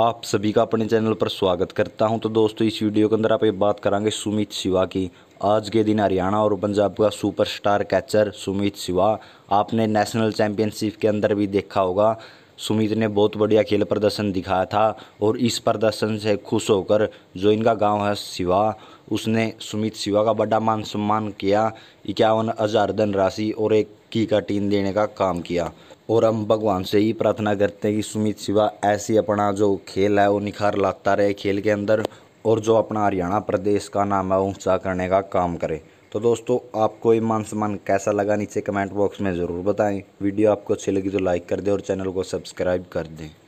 आप सभी का अपने चैनल पर स्वागत करता हूं तो दोस्तों इस वीडियो के अंदर आप ये बात करेंगे सुमित शिवा की आज के दिन हरियाणा और पंजाब का सुपरस्टार कैचर सुमित शिवा आपने नेशनल चैंपियनशिप के अंदर भी देखा होगा सुमित ने बहुत बढ़िया खेल प्रदर्शन दिखाया था और इस प्रदर्शन से खुश होकर जो इनका गांव है शिवा उसने सुमित शिवा का बड़ा मान सम्मान किया इक्यावन हज़ार धन राशि और एक की का टीम देने का काम किया और हम भगवान से ही प्रार्थना करते हैं कि सुमित शिवा ऐसी अपना जो खेल है वो निखार लाता रहे खेल के अंदर और जो अपना हरियाणा प्रदेश का नाम है ऊँचा करने का काम करे तो दोस्तों आपको ये मान सम्मान कैसा लगा नीचे कमेंट बॉक्स में ज़रूर बताएं वीडियो आपको अच्छी लगी तो लाइक कर दें और चैनल को सब्सक्राइब कर दें